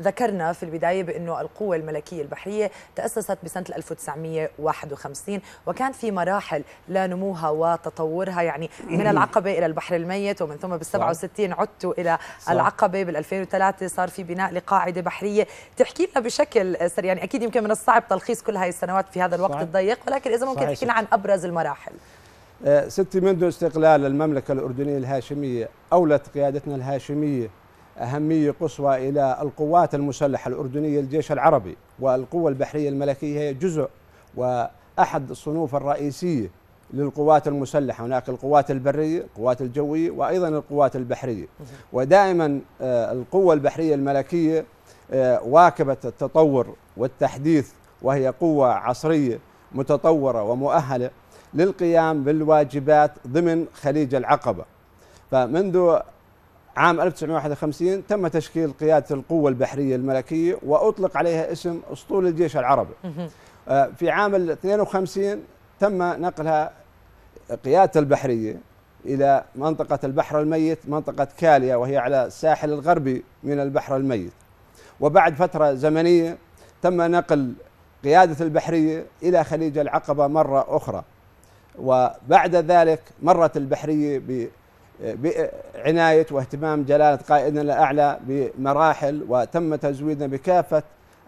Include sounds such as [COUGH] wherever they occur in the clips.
ذكرنا في البداية بأنه القوة الملكية البحرية تأسست بسنة 1951 وكان في مراحل لنموها وتطورها يعني من [CLEARS THROAT] العقبة إلى البحر الميت ومن ثم بال 67 عدتوا إلى صح. العقبة بال 2003 صار في بناء لقاعدة بحرية تحكي لنا بشكل سريع يعني أكيد يمكن من الصعب تلخيص كل هاي السنوات في هذا الوقت صح. الضيق ولكن إذا ممكن تحكي لنا عن أبرز المراحل آه، ستي منذ استقلال المملكة الأردنية الهاشمية أولت قيادتنا الهاشمية أهمية قصوى إلى القوات المسلحة الأردنية الجيش العربي والقوة البحرية الملكية هي جزء وأحد الصنوف الرئيسية للقوات المسلحة هناك القوات البرية القوات الجوية وأيضا القوات البحرية ودائما آه، القوة البحرية الملكية آه، واكبت التطور والتحديث وهي قوة عصرية متطورة ومؤهلة للقيام بالواجبات ضمن خليج العقبة فمنذ عام 1951 تم تشكيل قيادة القوة البحرية الملكية وأطلق عليها اسم أسطول الجيش العربي آه، في عام 52 تم نقلها قيادة البحرية إلى منطقة البحر الميت منطقة كاليا وهي على الساحل الغربي من البحر الميت وبعد فترة زمنية تم نقل قيادة البحرية إلى خليج العقبة مرة أخرى وبعد ذلك مرت البحرية بعناية واهتمام جلالة قائدنا الأعلى بمراحل وتم تزويدنا بكافة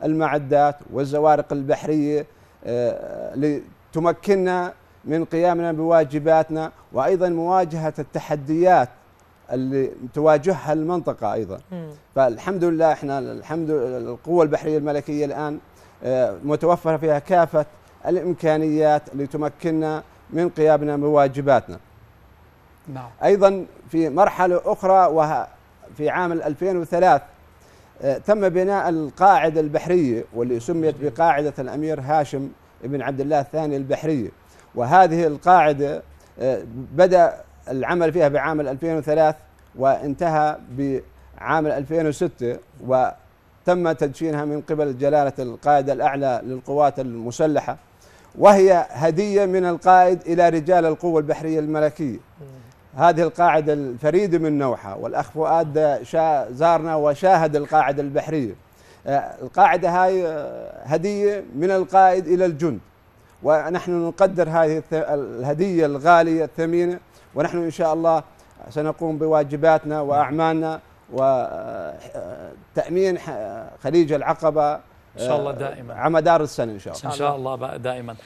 المعدات والزوارق البحرية آه، لتمكننا من قيامنا بواجباتنا وأيضا مواجهة التحديات اللي تواجهها المنطقة أيضا م. فالحمد لله إحنا الحمد القوة البحرية الملكية الآن آه، متوفرة فيها كافة الإمكانيات لتمكننا من قيامنا بواجباتنا نعم. أيضا في مرحلة أخرى وفي عام 2003 آه، تم بناء القاعدة البحرية واللي سميت بقاعدة الأمير هاشم بن عبد الله الثاني البحرية وهذه القاعدة آه، بدأ العمل فيها بعام 2003 وانتهى بعام 2006 وتم تدشينها من قبل جلالة القائد الأعلى للقوات المسلحة وهي هدية من القائد إلى رجال القوة البحرية الملكية هذه القاعدة الفريدة من نوعها والأخ فؤاد شا زارنا وشاهد القاعدة البحرية آه، القاعدة هاي آه، هدية من القائد إلى الجند ونحن نقدر هذه الهدية الغالية الثمينة ونحن إن شاء الله سنقوم بواجباتنا وأعمالنا وتأمين آه، خليج العقبة إن شاء الله دائما على مدار السنة إن شاء الله إن شاء الله دائما